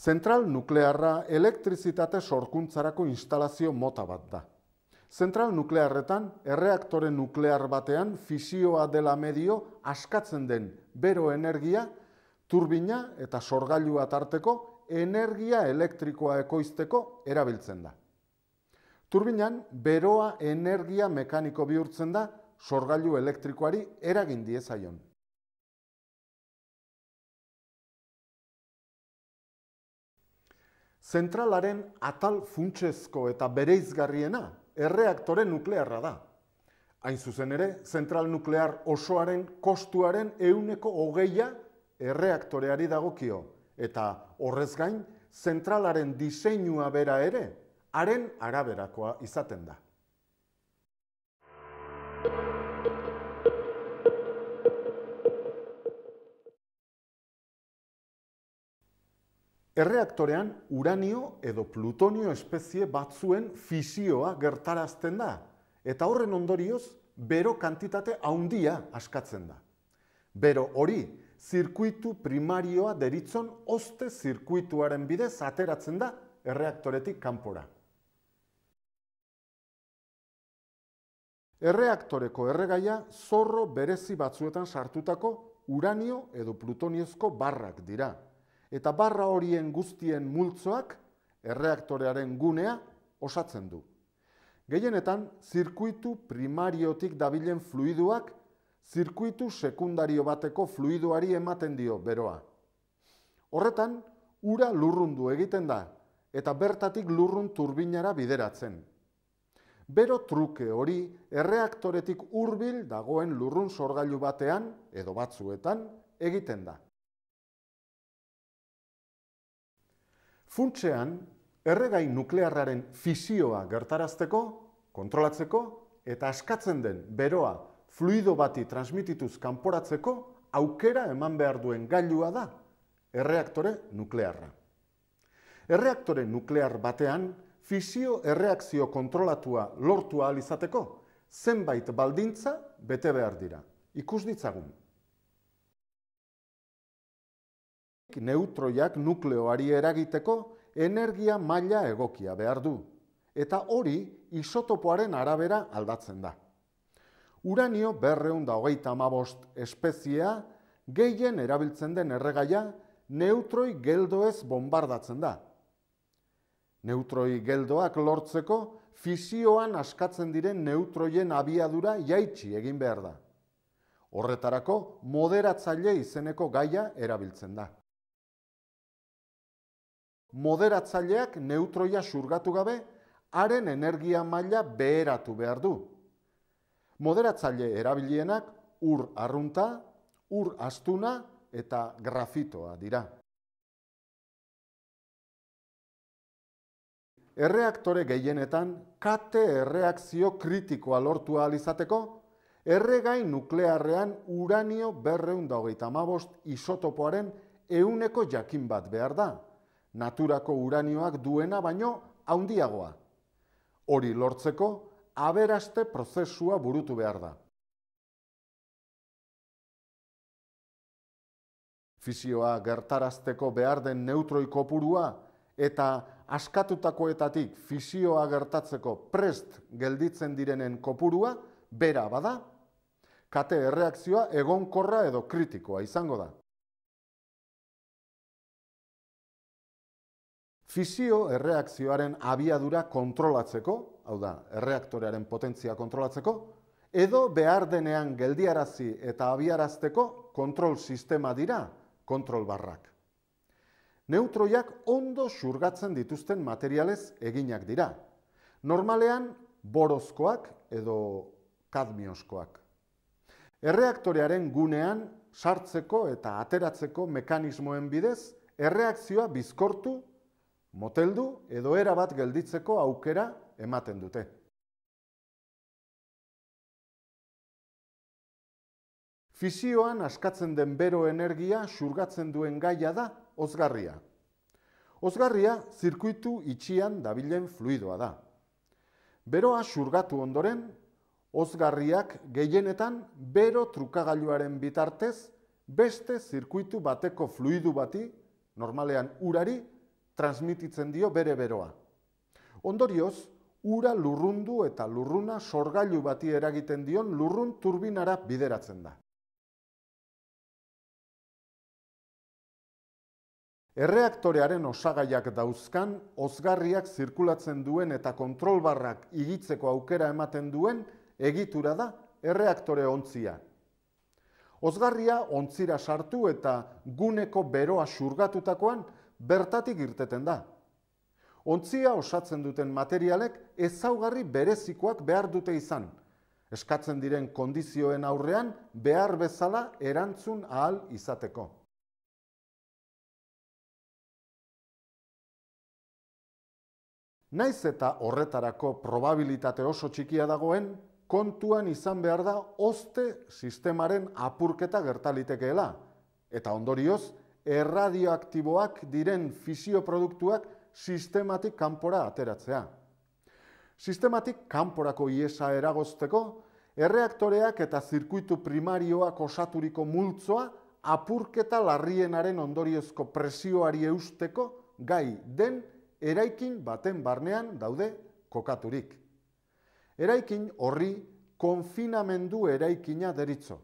Zentral nuklearra elektrizitate sorkuntzarako instalazio mota bat da. Zentral nuklearretan, erreaktore nuklear batean fisioa dela medio askatzen den bero energia, turbina eta sorgailua tarteko energia elektrikoa ekoizteko erabiltzen da. Turbinan, beroa energia mekaniko bihurtzen da sorgailu elektrikoari eragin diezaion. zentralaren atal funtsezko eta bereizgarriena erreaktore nuklearra da. Hain zuzen ere, zentral nuklear osoaren kostuaren euneko hogeia erreaktoreari dagokio, eta horrez gain, zentralaren diseinua bera ere, haren araberakoa izaten da. erreaktorean uranio edo plutonio espezie batzuen fisioa gertarazten da, eta horren ondorioz, bero kantitate haundia askatzen da. Bero hori, zirkuitu primarioa deritzon oste zirkuituaren bidez ateratzen da erreaktoretik kanpora. Erreaktoreko erregaia zorro berezi batzuetan sartutako uranio edo plutoniozko barrak dira. Eta barra horien guztien multzoak erreaktorearen gunea osatzen du. Gehienetan, zirkuitu primariotik dabilen fluiduak zirkuitu sekundario bateko fluiduari ematen dio beroa. Horretan, ura lurrundu egiten da eta bertatik lurrun turbinara bideratzen. Bero truke hori erreaktoretik hurbil dagoen lurrun sorgailu batean edo batzuetan egiten da. funtsean erregai nuklearraren fisioa gertarazteko, kontrolatzeko eta askatzen den beroa fluido bati transmitituz kanporatzeko aukera eman behar duen gailua da erreaktore nuklearra. Erreaktore nuklear batean fisio erreakzio kontrolatua lortua alizateko zenbait baldintza bete behar dira. Ikus ditzagun. neutroiak nukleoari eragiteko energia maila egokia behar du, eta hori isotopoaren arabera aldatzen da. Uranio berreun da hogeita amabost espeziea gehien erabiltzen den erregaia neutroi geldoez bombardatzen da. Neutroi geldoak lortzeko fisioan askatzen diren neutroien abiadura jaitsi egin behar da. Horretarako moderatzaile izeneko gaia erabiltzen da moderatzaileak neutroia surgatu gabe, haren energia maila beheratu behar du. Moderatzaile erabilienak ur arrunta, ur astuna eta grafitoa dira. Erreaktore gehienetan kate erreakzio kritikoa lortu ahal izateko, erregain nuklearrean uranio berreunda hogeita mabost isotopoaren euneko jakin bat behar da naturako uranioak duena baino handiagoa hori lortzeko aberaste prozesua burutu behar da fisioa gertarazteko behar den neutroi kopurua eta askatutakoetatik fisioa gertatzeko prest gelditzen direnen kopurua bera bada kate erreakzioa egonkorra edo kritikoa izango da Fisio erreakzioaren abiadura kontrolatzeko, hau da, erreaktorearen potentzia kontrolatzeko, edo behar denean geldiarazi eta abiarazteko kontrol sistema dira kontrol barrak. Neutroiak ondo surgatzen dituzten materialez eginak dira. Normalean, borozkoak edo kadmioskoak. Erreaktorearen gunean sartzeko eta ateratzeko mekanismoen bidez, erreakzioa bizkortu moteldu edo era bat gelditzeko aukera ematen dute. Fisioan askatzen den bero energia xurgatzen duen gaia da ozgarria. Ozgarria zirkuitu itxian dabilen fluidoa da. Beroa xurgatu ondoren, ozgarriak gehienetan bero trukagailuaren bitartez beste zirkuitu bateko fluidu bati, normalean urari, transmititzen dio bere beroa. Ondorioz, ura lurrundu eta lurruna sorgailu bati eragiten dion lurrun turbinara bideratzen da. Erreaktorearen osagaiak dauzkan, osgarriak zirkulatzen duen eta kontrolbarrak igitzeko aukera ematen duen, egitura da erreaktore ontzia. Osgarria ontzira sartu eta guneko beroa xurgatutakoan, bertatik irteten da. Ontzia osatzen duten materialek ezaugarri berezikoak behar dute izan, eskatzen diren kondizioen aurrean behar bezala erantzun ahal izateko. Naiz eta horretarako probabilitate oso txikia dagoen, kontuan izan behar da oste sistemaren apurketa gertalitekeela, eta ondorioz, erradioaktiboak diren fisioproduktuak sistematik kanpora ateratzea. Sistematik kanporako iesa eragozteko, erreaktoreak eta zirkuitu primarioak osaturiko multzoa apurketa larrienaren ondoriozko presioari eusteko gai den eraikin baten barnean daude kokaturik. Eraikin horri konfinamendu eraikina deritzo.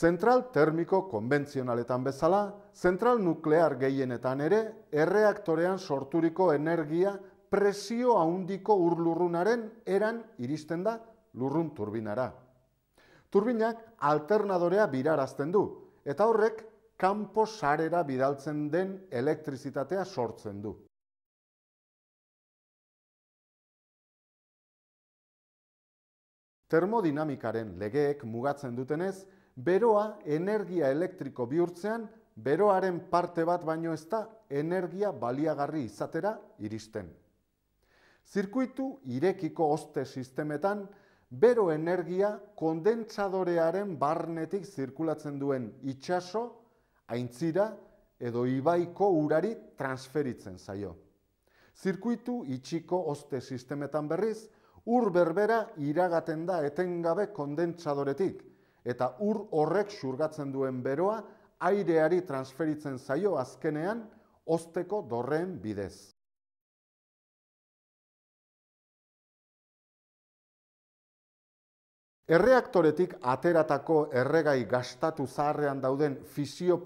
Zentral termiko konbentzionaletan bezala, zentral nuklear gehienetan ere, erreaktorean sorturiko energia presio ahundiko urlurrunaren eran iristen da lurrun turbinara. Turbinak alternadorea birarazten du, eta horrek kanpo sarera bidaltzen den elektrizitatea sortzen du. Termodinamikaren legeek mugatzen dutenez, beroa energia elektriko bihurtzean beroaren parte bat baino ez da energia baliagarri izatera iristen. Zirkuitu irekiko oste sistemetan, bero energia kondentsadorearen barnetik zirkulatzen duen itxaso, aintzira edo ibaiko urari transferitzen zaio. Zirkuitu itxiko oste sistemetan berriz, ur berbera iragaten da etengabe kondentsadoretik, eta ur horrek xurgatzen duen beroa aireari transferitzen zaio azkenean osteko dorren bidez. Erreaktoretik ateratako erregai gastatu zaharrean dauden fisio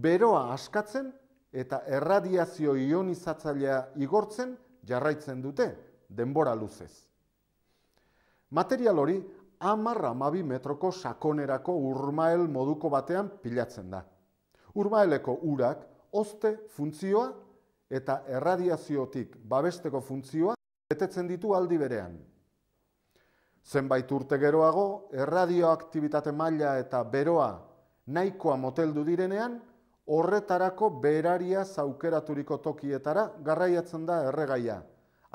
beroa askatzen eta erradiazio ionizatzailea igortzen jarraitzen dute denbora luzez. Material hori amar amabi metroko sakonerako urmael moduko batean pilatzen da. Urmaeleko urak oste funtzioa eta erradiaziotik babesteko funtzioa betetzen ditu aldi berean. Zenbait urte geroago, erradioaktibitate maila eta beroa nahikoa moteldu direnean, horretarako beraria zaukeraturiko tokietara garraiatzen da erregaia,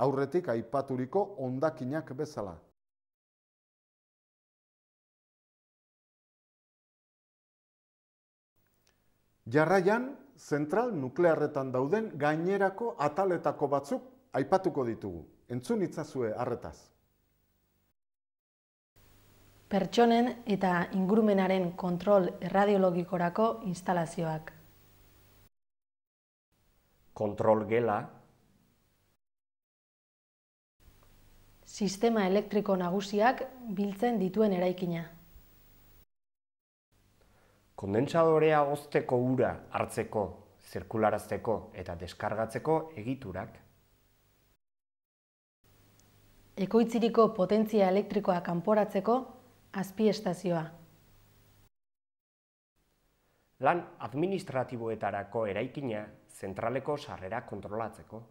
aurretik aipaturiko ondakinak bezala. Jarraian, zentral nuklearretan dauden gainerako ataletako batzuk aipatuko ditugu. Entzun itzazue harretaz. Pertsonen eta ingurumenaren kontrol erradiologikorako instalazioak. Kontrol gela. Sistema elektriko nagusiak biltzen dituen eraikina kondentsadorea ozteko ura hartzeko, zirkularazteko eta deskargatzeko egiturak. Ekoitziriko potentzia elektrikoa kanporatzeko, azpi estazioa. Lan administratiboetarako eraikina zentraleko sarrera kontrolatzeko.